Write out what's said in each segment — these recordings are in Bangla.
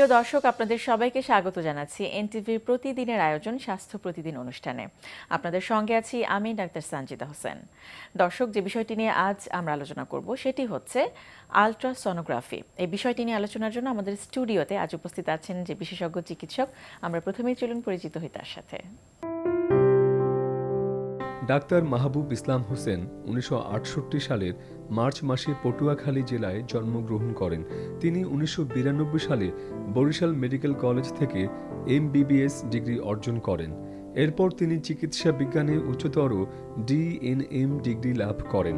প্রিয় দর্শক আপনাদের সবাইকে স্বাগত জানাচ্ছি এনটিভির প্রতিদিনের আয়োজন স্বাস্থ্য প্রতিদিন অনুষ্ঠানে আপনাদের সঙ্গে আছি আমি ডাক্তার সানজিদা হোসেন দর্শক যে বিষয়টি নিয়ে আজ আমরা আলোচনা করব সেটি হচ্ছে আলট্রাসনোগ্রাফি এই বিষয়টি নিয়ে আলোচনার জন্য আমাদের স্টুডিওতে আজ উপস্থিত আছেন যে বিশেষজ্ঞ চিকিৎসক আমরা প্রথমেই চলুন পরিচিত হই তার সাথে ডাক্তার মাহবুব ইসলাম হোসেন উনিশশো সালের মার্চ মাসে পটুয়াখালী জেলায় জন্মগ্রহণ করেন তিনি উনিশশো সালে বরিশাল মেডিকেল কলেজ থেকে এমবিবিএস ডিগ্রি অর্জন করেন এরপর তিনি চিকিৎসা বিজ্ঞানে উচ্চতর ডিএনএম ডিগ্রি লাভ করেন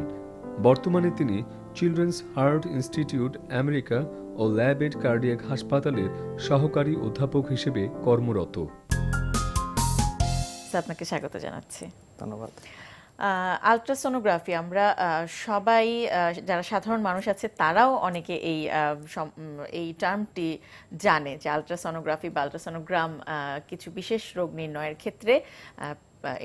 বর্তমানে তিনি চিলড্রেন্স হার্ট ইনস্টিটিউট আমেরিকা ও ল্যাবেড কার্ডিয়াক হাসপাতালের সহকারী অধ্যাপক হিসেবে কর্মরত আপনাকে স্বাগত জানাচ্ছি ধন্যবাদ আলট্রাসোনোগ্রাফি আমরা সবাই যারা সাধারণ মানুষ আছে তারাও অনেকে এই এই টার্মটি জানে যে আলট্রাসোনোগ্রাফি বা আলট্রাসোনোগ্রাম কিছু বিশেষ রোগ নির্ণয়ের ক্ষেত্রে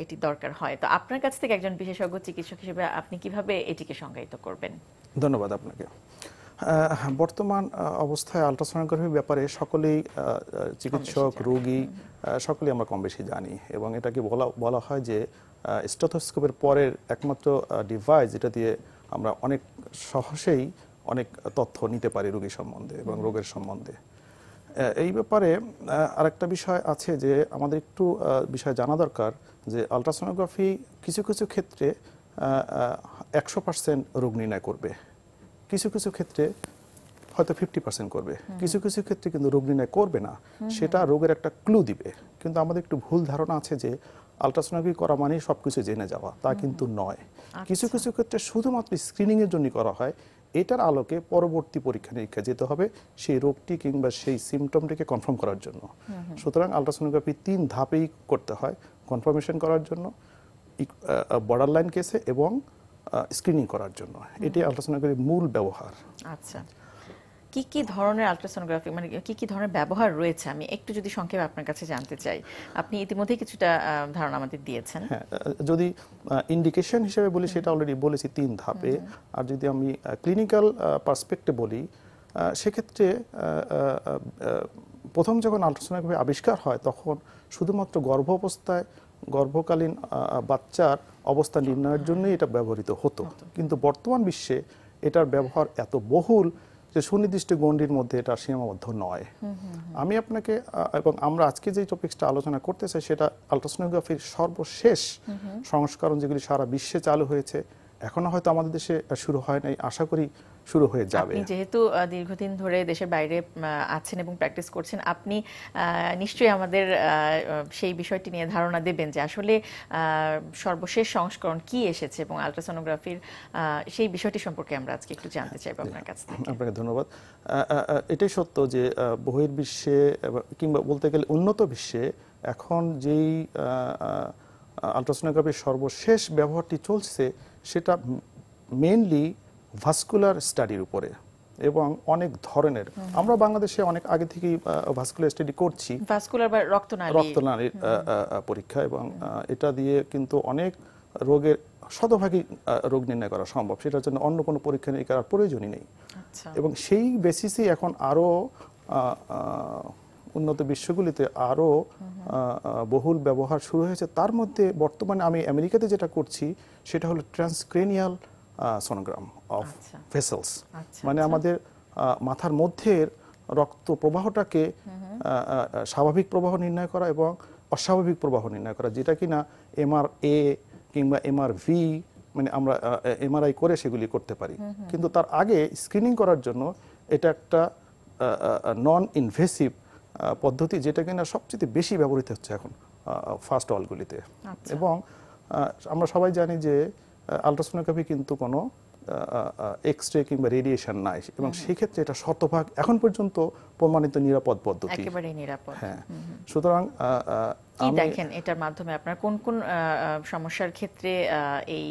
এটি দরকার হয় তো আপনার কাছ থেকে একজন বিশেষজ্ঞ চিকিৎসক হিসেবে আপনি কিভাবে এটিকে সংজ্ঞায়িত করবেন ধন্যবাদ আপনাকে বর্তমান অবস্থায় আলট্রাসোনোগ্রাফির ব্যাপারে সকলেই চিকিৎসক রোগী সকলেই আমরা কম বেশি জানি এবং এটাকে বলা বলা হয় যে স্টেথোস্কোপের পরের একমাত্র ডিভাইস যেটা দিয়ে আমরা অনেক সহসেই অনেক তথ্য নিতে পারি রোগী সম্বন্ধে এবং রোগের সম্বন্ধে এই ব্যাপারে আরেকটা বিষয় আছে যে আমাদের একটু বিষয় জানা দরকার যে আলট্রাসোনোগ্রাফি কিছু কিছু ক্ষেত্রে একশো পার্সেন্ট রোগ নির্ণয় করবে কিছু কিছু ক্ষেত্রে হয়তো ফিফটি পার্সেন্ট করবে কিছু কিছু ক্ষেত্রে কিন্তু রোগ নির্ণয় করবে না সেটা রোগের একটা ক্লু দিবে কিন্তু আমাদের একটু ভুল ধারণা আছে যে আলট্রাসোনোগ্রাফি করা মানে সব কিছু জেনে যাওয়া তা কিন্তু নয় আচ্ছা। কিছু কিছু ক্ষেত্রে শুধুমাত্র স্ক্রিনিংয়ের জন্য করা হয় এটার আলোকে পরবর্তী পরীক্ষা নিরীক্ষা যেতে হবে সেই রোগটি কিংবা সেই সিমটমটিকে কনফার্ম করার জন্য সুতরাং আলট্রাসোনোগ্রাফি তিন ধাপেই করতে হয় কনফার্মেশন করার জন্য বর্ডার লাইন কেসে এবং স্ক্রিনিং করার জন্য এটি আলট্রাসোনোগ্রাফির মূল ব্যবহার আচ্ছা কি কি ধরনের আলট্রাসোনোগ্রাফি মানে কি কি ধরনের ব্যবহার রয়েছে আমি একটু যদি সংক্ষেপে আপনার কাছে জানতে চাই আপনি ইতিমধ্যে কিছুটা ধারণা আমাদের দিয়েছেন হ্যাঁ, যদি ইন্ডিকেশন হিসেবে বলি সেটা অলরেডি বলেছি তিন ধাপে আর যদি আমি ক্লিনিক্যাল পার্সপেক্টে বলি সেক্ষেত্রে প্রথম যখন আলট্রাসোনোগ্রাফি আবিষ্কার হয় তখন শুধুমাত্র গর্ভ অবস্থায় গর্ভকালীন বাচ্চার অবস্থা নির্ণয়ের জন্যই এটা ব্যবহৃত হতো কিন্তু বর্তমান বিশ্বে এটার ব্যবহার এত বহুল যে সুনির্দিষ্ট গণ্ডির মধ্যে এটা সীমাবদ্ধ নয় আমি আপনাকে এবং আমরা আজকে যে টপিকসটা আলোচনা করতে চাই সেটা আলট্রাসোনোগ্রাফির সর্বশেষ সংস্করণ যেগুলি সারা বিশ্বে চালু হয়েছে এখনো হয়তো আমাদের দেশে শুরু হয় নাই আশা করি শুরু হয়ে যাবে যেহেতু দীর্ঘদিন ধরে দেশের বাইরে আছেন এবং প্র্যাকটিস করছেন আপনি নিশ্চয়ই আমাদের সেই বিষয়টি নিয়ে ধারণা দেবেন যে আসলে সর্বশেষ সংস্করণ কি এসেছে এবং আলট্রাসোনোগ্রাফির সেই বিষয়টি সম্পর্কে আমরা আজকে একটু জানতে হ্যাঁ, চাইবো আপনার কাছ থেকে আপনাকে ধন্যবাদ এটাই সত্য যে বহির্বিশ্বে কিংবা বলতে গেলে উন্নত বিশ্বে এখন যেই আলট্রাসোনোগ্রাফির সর্বশেষ ব্যবহারটি চলছে সেটা মেনলি ভাস্কুলার স্টাডির উপরে এবং অনেক ধরনের আমরা বাংলাদেশে অনেক আগে থেকেই ভাস্কুলার স্টাডি করছি ভাস্কুলার বা রক্তনালী রক্তনালীর পরীক্ষা এবং এটা দিয়ে কিন্তু অনেক রোগের শতভাগই রোগ নির্ণয় করা সম্ভব সেটার জন্য অন্য কোনো পরীক্ষা নেই করার প্রয়োজনই নেই আচ্ছা। এবং সেই বেসিসে এখন আরও উন্নত বিশ্বগুলিতে আরও বহুল ব্যবহার শুরু হয়েছে তার মধ্যে বর্তমানে আমি আমেরিকাতে যেটা করছি সেটা হলো ট্রান্সক্রেনিয়াল সোনোগ্রাম অফ ভেসেলস আচ্ছা। আচ্ছা, মানে আচ্ছা। আমাদের মাথার মধ্যের রক্ত প্রবাহটাকে স্বাভাবিক প্রবাহ নির্ণয় করা এবং অস্বাভাবিক প্রবাহ নির্ণয় করা যেটা কিনা এমআর এ কিংবা এমআর ভি মানে আমরা এমআরআই করে সেগুলি করতে পারি কিন্তু তার আগে স্ক্রিনিং করার জন্য এটা একটা নন ইনভেসিভ পদ্ধতি যেটা কিনা সবচেয়ে বেশি ব্যবহৃত হচ্ছে এখন ফার্স্ট অলগুলিতে এবং আমরা সবাই জানি যে আলট্রাসোনোগ্রাফি কিন্তু কোনো এক্স রে কিংবা রেডিয়েশন নাই এবং সেক্ষেত্রে এটা শতভাগ এখন পর্যন্ত প্রমাণিত নিরাপদ পদ্ধতি একেবারে নিরাপদ হ্যাঁ সুতরাং কি দেখেন এটার মাধ্যমে আপনার কোন কোন সমস্যার ক্ষেত্রে এই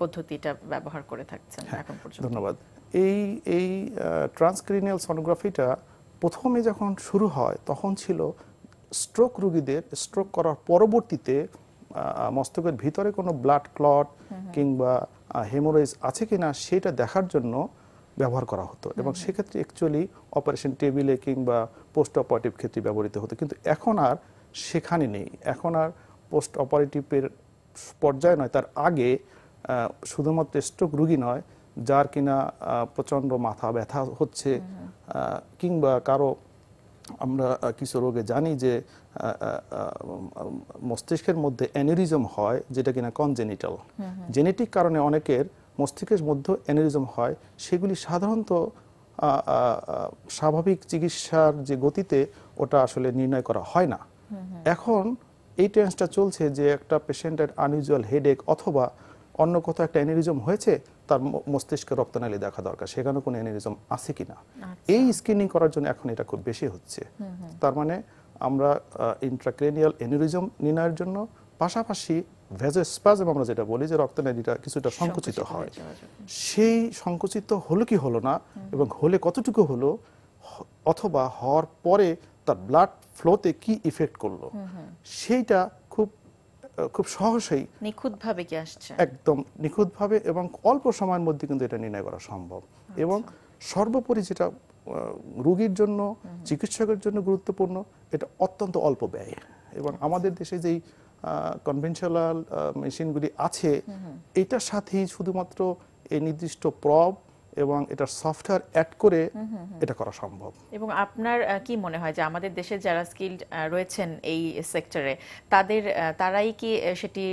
পদ্ধতিটা ব্যবহার করে থাকছেন হ্যাঁ, এখন পর্যন্ত ধন্যবাদ এই এই ট্রান্সক্রিনিয়াল সনোগ্রাফিটা প্রথমে যখন শুরু হয় তখন ছিল স্ট্রোক রুগীদের স্ট্রোক করার পরবর্তীতে মস্তকের ভিতরে কোনো ব্লাড ক্লট কিংবা হেমোরয়েজ আছে কি না সেটা দেখার জন্য ব্যবহার করা হতো এবং সেক্ষেত্রে অ্যাকচুয়ালি অপারেশন টেবিলে কিংবা পোস্ট অপারেটিভ ক্ষেত্রে ব্যবহৃত হতো কিন্তু এখন আর সেখানে নেই এখন আর পোস্ট অপারেটিভের পর্যায় নয় তার আগে শুধুমাত্র স্ট্রোক রুগী নয় যার কিনা প্রচণ্ড মাথা ব্যথা হচ্ছে কিংবা কারো আমরা কিছু রোগে জানি যে মস্তিষ্কের মধ্যে অ্যানিরিজম হয় যেটা কিনা কনজেনিটাল জেনেটিক কারণে অনেকের মস্তিষ্কের মধ্যে অ্যানিরিজম হয় সেগুলি সাধারণত স্বাভাবিক চিকিৎসার যে গতিতে ওটা আসলে নির্ণয় করা হয় না এখন এই টেন্সটা চলছে যে একটা পেশেন্টের আনইউজুয়াল হেডেক অথবা অন্য কোথাও একটা অ্যানিরিজম হয়েছে তার মস্তিষ্কে রক্তনালী দেখা দরকার সেখানে কোনো অ্যানিরিজম আছে কি না আচ্ছা। এই স্ক্রিনিং করার জন্য এখন এটা খুব বেশি হচ্ছে তার মানে আমরা ইন্ট্রাক্রেনিয়াল অ্যানিরিজম নির্ণয়ের জন্য পাশাপাশি ভেজোস্পাজম আমরা যেটা বলি যে রক্তনালীটা কিছুটা সংকুচিত হয় সেই সংকুচিত হলো কি হলো না এবং হলে কতটুকু হলো অথবা হওয়ার পরে তার ব্লাড ফ্লোতে কি ইফেক্ট করলো সেইটা খুব সহজেই নিখুঁতভাবে কি আসছে একদম নিখুঁতভাবে এবং অল্প সময়ের মধ্যে কিন্তু এটা নির্ণয় করা সম্ভব আচ্ছা। এবং সর্বোপরি যেটা রোগীর জন্য চিকিৎসকের জন্য গুরুত্বপূর্ণ এটা অত্যন্ত অল্প ব্যয় এবং আচ্ছা। আমাদের দেশে যেই কনভেনশনাল মেশিনগুলি আছে এটার সাথেই শুধুমাত্র এই নির্দিষ্ট প্রব এবং এটা সফটওয়্যার অ্যাড করে এটা করা সম্ভব এবং আপনার কি মনে হয় যে আমাদের দেশে যারা স্কিলড রয়েছেন এই সেক্টরে তাদের তারাই কি সেটি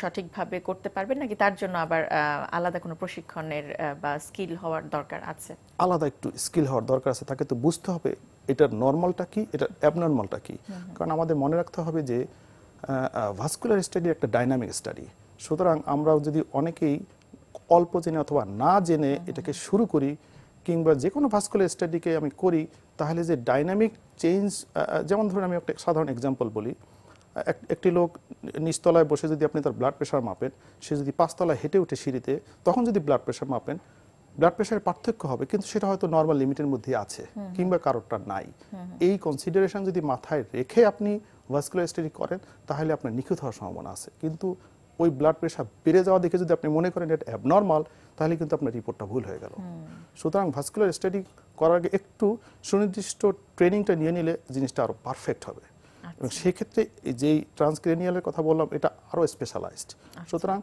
সঠিকভাবে করতে পারবেন নাকি তার জন্য আবার আলাদা কোনো প্রশিক্ষণের বা স্কিল হওয়ার দরকার আছে আলাদা একটু স্কিল হওয়ার দরকার আছে তাকে তো বুঝতে হবে এটার নর্মালটা কি এটার অ্যাবনর্মালটা কি কারণ আমাদের মনে রাখতে হবে যে ভাস্কুলার স্টাডি একটা ডাইনামিক স্টাডি সুতরাং আমরাও যদি অনেকেই অল্প জেনে অথবা না জেনে এটাকে শুরু করি কিংবা যে কোনো ভাস্কুলার স্টাডিকে আমি করি তাহলে যে ডাইনামিক চেঞ্জ যেমন ধরুন আমি একটা সাধারণ এক্সাম্পল বলি একটি লোক নিচতলায় বসে যদি আপনি তার ব্লাড প্রেশার মাপেন সে যদি পাঁচতলায় হেঁটে উঠে সিঁড়িতে তখন যদি ব্লাড প্রেশার মাপেন ব্লাড প্রেশারের পার্থক্য হবে কিন্তু সেটা হয়তো নর্মাল লিমিটের মধ্যে আছে কিংবা কারোরটা নাই এই কনসিডারেশন যদি মাথায় রেখে আপনি ভাস্কুলার স্টাডি করেন তাহলে আপনার নিখুঁত হওয়ার সম্ভাবনা আছে কিন্তু ওই ব্লাড প্রেশার বেড়ে যাওয়া দেখে যদি আপনি মনে করেন এটা অ্যাবনর্মাল তাহলে কিন্তু আপনার রিপোর্টটা ভুল হয়ে গেল সুতরাং ভাস্কুলার স্টাডি করার আগে একটু সুনির্দিষ্ট ট্রেনিংটা নিয়ে নিলে জিনিসটা আরও পারফেক্ট হবে আচ্ছা। এবং সেক্ষেত্রে যেই ট্রান্সক্রেনিয়ালের কথা বললাম এটা আরও স্পেশালাইজড আচ্ছা। সুতরাং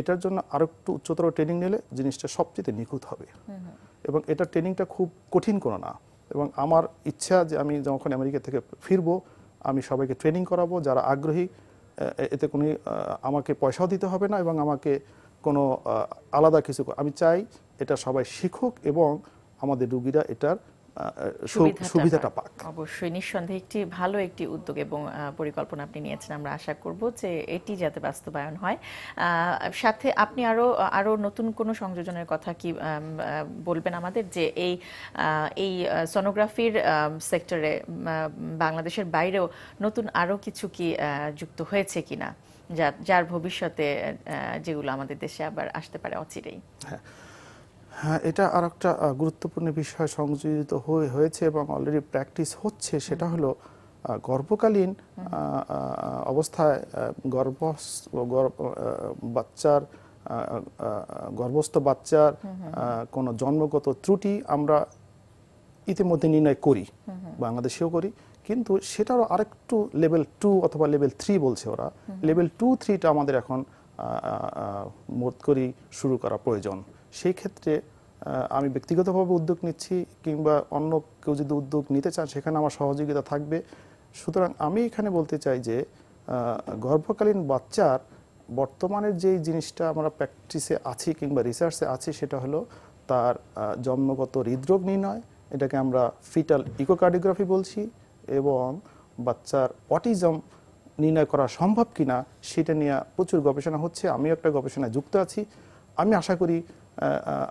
এটার জন্য আরও একটু উচ্চতর ট্রেনিং নিলে জিনিসটা সবচেয়ে নিখুঁত হবে এবং এটা ট্রেনিংটা খুব কঠিন কোনো না এবং আমার ইচ্ছা যে আমি যখন আমেরিকা থেকে ফিরবো আমি সবাইকে ট্রেনিং করাবো যারা আগ্রহী এতে কোনো আমাকে পয়সাও দিতে হবে না এবং আমাকে কোনো আলাদা কিছু আমি চাই এটা সবাই শিখুক এবং আমাদের রুগীরা এটার সুবিধাটা পাক অবশ্যই নিঃসন্দেহে একটি ভালো একটি উদ্যোগ এবং পরিকল্পনা আপনি নিয়েছেন আমরা আশা করব যে এটি যাতে বাস্তবায়ন হয় সাথে আপনি আরো আরো নতুন কোন সংযোজনের কথা কি বলবেন আমাদের যে এই এই সনোগ্রাফির সেক্টরে বাংলাদেশের বাইরেও নতুন আরো কিছু কি যুক্ত হয়েছে কিনা যার ভবিষ্যতে যেগুলো আমাদের দেশে আবার আসতে পারে অচিরেই হ্যাঁ হ্যাঁ এটা আর একটা গুরুত্বপূর্ণ বিষয় সংযোজিত হয়ে হয়েছে এবং অলরেডি প্র্যাকটিস হচ্ছে সেটা হলো গর্ভকালীন অবস্থায় গর্ভ বাচ্চার গর্ভস্থ বাচ্চার কোনো জন্মগত ত্রুটি আমরা ইতিমধ্যে নির্ণয় করি বাংলাদেশেও করি কিন্তু সেটারও আরেকটু লেভেল টু অথবা লেভেল থ্রি বলছে ওরা লেভেল টু থ্রিটা আমাদের এখন মোট করি শুরু করা প্রয়োজন সেই ক্ষেত্রে আমি ব্যক্তিগতভাবে উদ্যোগ নিচ্ছি কিংবা অন্য কেউ যদি উদ্যোগ নিতে চান সেখানে আমার সহযোগিতা থাকবে সুতরাং আমি এখানে বলতে চাই যে গর্ভকালীন বাচ্চার বর্তমানের যেই জিনিসটা আমরা প্র্যাকটিসে আছি কিংবা রিসার্চে আছি সেটা হলো তার জন্মগত হৃদরোগ নির্ণয় এটাকে আমরা ফিটাল ইকোকার্ডিওগ্রাফি বলছি এবং বাচ্চার অটিজম নির্ণয় করা সম্ভব কিনা সেটা নিয়ে প্রচুর গবেষণা হচ্ছে আমিও একটা গবেষণায় যুক্ত আছি আমি আশা করি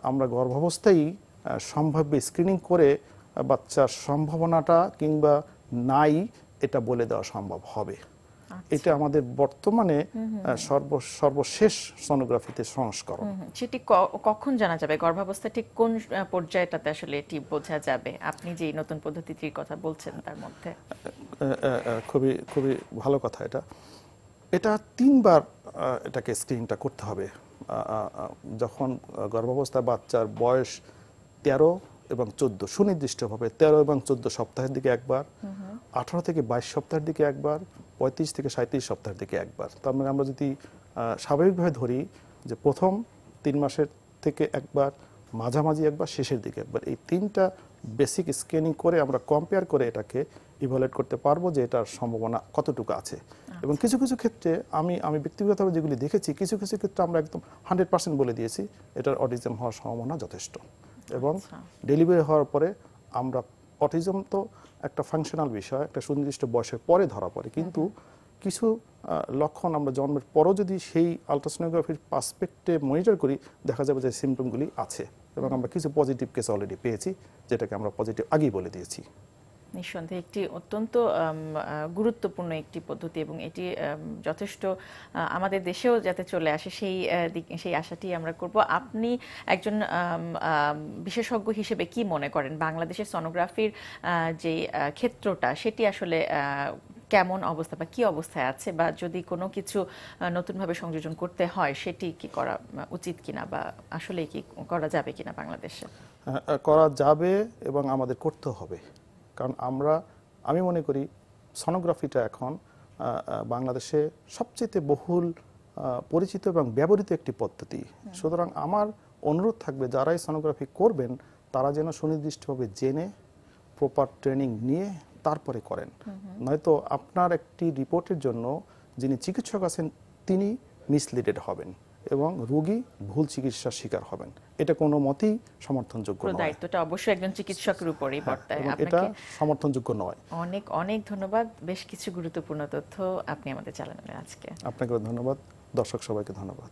আমরা গর্ভাবস্থায় সম্ভাব্য স্ক্রিনিং করে বাচ্চার সম্ভাবনাটা কিংবা নাই এটা বলে দেওয়া সম্ভব হবে আচ্ছা। এটা আমাদের বর্তমানে সর্ব সর্বশেষ সনোগ্রাফিতে সংস্করণ সেটি কখন জানা যাবে গর্ভাবস্থা ঠিক কোন পর্যায়েটাতে আসলে এটি বোঝা যাবে আপনি যে নতুন পদ্ধতিটির কথা বলছেন তার মধ্যে খুবই খুবই ভালো কথা এটা এটা তিনবার এটাকে স্ক্রিনটা করতে হবে যখন গর্ভাবস্থায় বাচ্চার বয়স তেরো এবং চোদ্দ সুনির্দিষ্টভাবে তেরো এবং চোদ্দ সপ্তাহের দিকে একবার আঠারো থেকে বাইশ সপ্তাহের দিকে একবার পঁয়ত্রিশ থেকে সাঁত্রিশ সপ্তাহের দিকে একবার তার মানে আমরা যদি স্বাভাবিকভাবে ধরি যে প্রথম তিন মাসের থেকে একবার মাঝামাঝি একবার শেষের দিকে একবার এই তিনটা বেসিক স্ক্যানিং করে আমরা কম্পেয়ার করে এটাকে ইভালুয়েট করতে পারবো যে এটার সম্ভাবনা কতটুকু আছে এবং কিছু কিছু ক্ষেত্রে আমি আমি ব্যক্তিগতভাবে যেগুলি দেখেছি কিছু কিছু ক্ষেত্রে আমরা একদম হান্ড্রেড পার্সেন্ট বলে দিয়েছি এটার অটিজম হওয়ার সম্ভাবনা যথেষ্ট এবং ডেলিভারি আচ্ছা। হওয়ার পরে আমরা অটিজম তো একটা ফাংশনাল বিষয় একটা সুনির্দিষ্ট বয়সের পরে ধরা পড়ে কিন্তু কিছু লক্ষণ আমরা জন্মের পরও যদি সেই আলট্রাসোনোগ্রাফির পাসপেক্টে মনিটর করি দেখা যাবে যে সিমটমগুলি আছে এবং আমরা কিছু পজিটিভ কেস অলরেডি পেয়েছি যেটাকে আমরা পজিটিভ আগেই বলে দিয়েছি নিঃসন্দেহে একটি অত্যন্ত গুরুত্বপূর্ণ একটি পদ্ধতি এবং এটি যথেষ্ট আমাদের দেশেও যাতে চলে আসে সেই সেই আশাটি আমরা করব আপনি একজন বিশেষজ্ঞ হিসেবে কি মনে করেন বাংলাদেশের সনোগ্রাফির যে ক্ষেত্রটা সেটি আসলে কেমন অবস্থা বা কি অবস্থায় আছে বা যদি কোনো কিছু নতুনভাবে সংযোজন করতে হয় সেটি কি করা উচিত কিনা বা আসলে কি করা যাবে কিনা বাংলাদেশে হ্যাঁ, করা যাবে এবং আমাদের করতে হবে কারণ আমরা আমি মনে করি সনোগ্রাফিটা এখন বাংলাদেশে সবচেয়ে বহুল পরিচিত এবং ব্যবহৃত একটি পদ্ধতি হ্যাঁ। সুতরাং আমার অনুরোধ থাকবে যারাই সনোগ্রাফি করবেন তারা যেন সুনির্দিষ্টভাবে জেনে প্রপার ট্রেনিং নিয়ে তারপরে করেন নয়তো আপনার একটি রিপোর্টের জন্য যিনি চিকিৎসক আছেন তিনি মিসলিডেড হবেন এবং রোগী ভুল চিকিৎসার শিকার হবেন এটা কোনো মতেই সমর্থনযোগ্য নয় দায়িত্বটা অবশ্যই একজন চিকিৎসকের উপরেই হ্যাঁ, বর্তায় এটা সমর্থনযোগ্য নয় অনেক অনেক ধন্যবাদ বেশ কিছু গুরুত্বপূর্ণ তথ্য আপনি আমাদের জানালেন আজকে আপনাকে ধন্যবাদ দর্শক সবাইকে ধন্যবাদ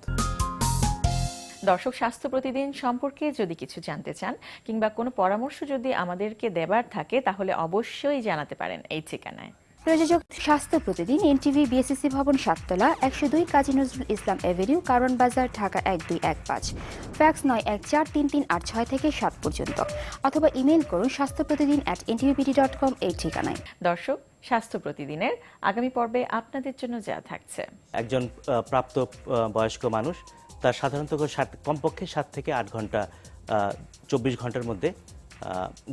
দর্শক স্বাস্থ্য প্রতিদিন সম্পর্কে যদি কিছু জানতে চান কিংবা কোনো পরামর্শ যদি আমাদেরকে দেবার থাকে তাহলে অবশ্যই জানাতে পারেন এই ঠিকানায় প্রযোজক স্বাস্থ্য প্রতিদিন এনটিভি বিএসসি ভবন সাততলা একশো দুই কাজী নজরুল ইসলাম এভিনিউ কারণ বাজার ঢাকা এক দুই এক পাঁচ ফ্যাক্স নয় এক চার তিন তিন আট ছয় থেকে সাত পর্যন্ত অথবা ইমেল করুন স্বাস্থ্য প্রতিদিন অ্যাট এনটিভিপিডি ডট কম এই ঠিকানায় দর্শক স্বাস্থ্য প্রতিদিনের আগামী পর্বে আপনাদের জন্য যা থাকছে একজন প্রাপ্ত বয়স্ক মানুষ তার সাধারণত কমপক্ষে সাত থেকে আট ঘন্টা চব্বিশ ঘন্টার মধ্যে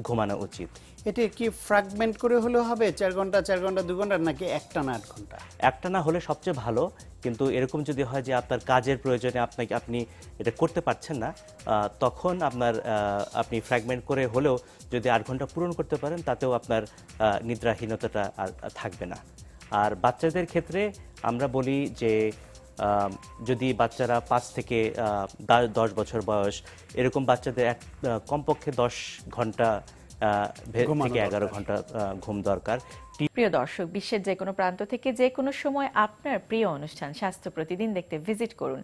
ঘুমানো উচিত এটি কি ফ্র্যাগমেন্ট করে হলে হবে চার ঘন্টা চার ঘন্টা দু ঘন্টা নাকি একটা না আট ঘন্টা একটা না হলে সবচেয়ে ভালো কিন্তু এরকম যদি হয় যে আপনার কাজের প্রয়োজনে আপনাকে আপনি এটা করতে পারছেন না তখন আপনার আপনি ফ্র্যাগমেন্ট করে হলেও যদি আট ঘন্টা পূরণ করতে পারেন তাতেও আপনার নিদ্রাহীনতাটা আর থাকবে না আর বাচ্চাদের ক্ষেত্রে আমরা বলি যে যদি বাচ্চারা পাঁচ থেকে দশ বছর বয়স এরকম বাচ্চাদের এক কমপক্ষে দশ ঘন্টা থেকে এগারো ঘন্টা ঘুম দরকার প্রিয় দর্শক বিশ্বের যে কোনো প্রান্ত থেকে যে কোনো সময় আপনার প্রিয় অনুষ্ঠান স্বাস্থ্য প্রতিদিন দেখতে ভিজিট করুন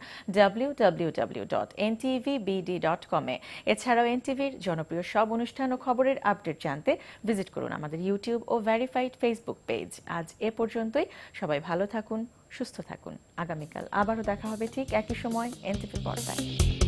এছাড়াও এনটিভির জনপ্রিয় সব অনুষ্ঠান ও খবরের আপডেট জানতে ভিজিট করুন আমাদের ইউটিউব ও ভেরিফাইড ফেসবুক পেজ আজ এ পর্যন্তই সবাই ভালো থাকুন সুস্থ থাকুন আগামীকাল আবারও দেখা হবে ঠিক একই সময় এনটিভির পর্দায়